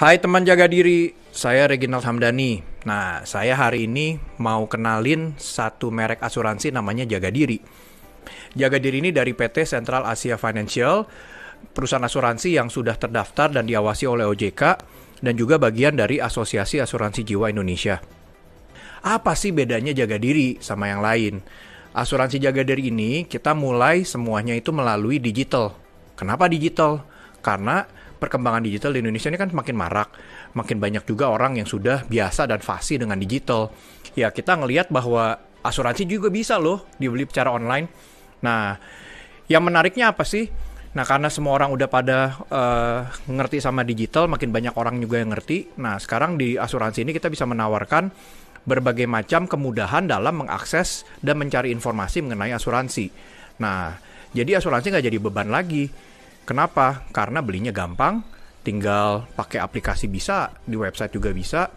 Hai teman jaga diri, saya Reginald Hamdani. Nah, saya hari ini mau kenalin satu merek asuransi namanya Jaga Diri. Jaga Diri ini dari PT Central Asia Financial, perusahaan asuransi yang sudah terdaftar dan diawasi oleh OJK dan juga bagian dari Asosiasi Asuransi Jiwa Indonesia. Apa sih bedanya jaga diri sama yang lain? Asuransi jaga diri ini kita mulai semuanya itu melalui digital. Kenapa digital? Karena perkembangan digital di Indonesia ini kan semakin marak, makin banyak juga orang yang sudah biasa dan fasih dengan digital. Ya kita ngelihat bahwa asuransi juga bisa loh dibeli secara online. Nah, yang menariknya apa sih? Nah, karena semua orang udah pada uh, ngerti sama digital, makin banyak orang juga yang ngerti. Nah, sekarang di asuransi ini kita bisa menawarkan berbagai macam kemudahan dalam mengakses dan mencari informasi mengenai asuransi. Nah, jadi asuransi nggak jadi beban lagi Kenapa? Karena belinya gampang, tinggal pakai aplikasi bisa, di website juga bisa.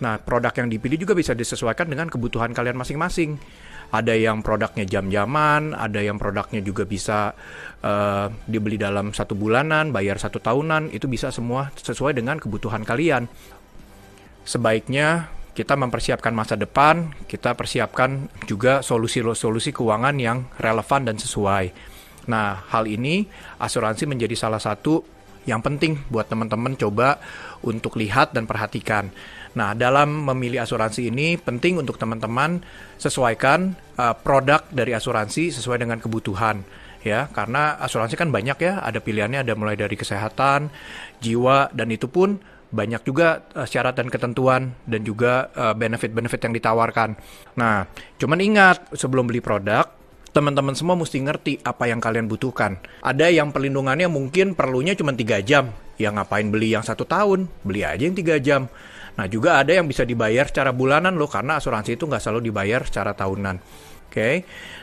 Nah, produk yang dipilih juga bisa disesuaikan dengan kebutuhan kalian masing-masing. Ada yang produknya jam-jaman, ada yang produknya juga bisa uh, dibeli dalam satu bulanan, bayar satu tahunan, itu bisa semua sesuai dengan kebutuhan kalian. Sebaiknya kita mempersiapkan masa depan, kita persiapkan juga solusi-solusi keuangan yang relevan dan sesuai. Nah, hal ini asuransi menjadi salah satu yang penting buat teman-teman coba untuk lihat dan perhatikan. Nah, dalam memilih asuransi ini penting untuk teman-teman sesuaikan uh, produk dari asuransi sesuai dengan kebutuhan ya karena asuransi kan banyak ya ada pilihannya ada mulai dari kesehatan jiwa dan itu pun banyak juga eh, syarat dan ketentuan dan juga eh, benefit-benefit yang ditawarkan. Nah, cuman ingat sebelum beli produk teman-teman semua mesti ngerti apa yang kalian butuhkan. Ada yang perlindungannya mungkin perlunya cuma 3 jam. Ya ngapain beli yang satu tahun? Beli aja yang 3 jam. Nah juga ada yang bisa dibayar secara bulanan loh karena asuransi itu nggak selalu dibayar secara tahunan. Oke, okay?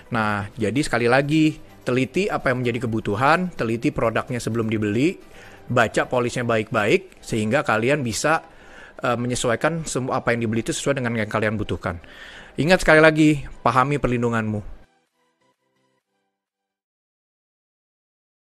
nah jadi sekali lagi teliti apa yang menjadi kebutuhan, teliti produknya sebelum dibeli, baca polisnya baik-baik sehingga kalian bisa eh, menyesuaikan semua apa yang dibeli itu sesuai dengan yang kalian butuhkan. Ingat sekali lagi, pahami perlindunganmu.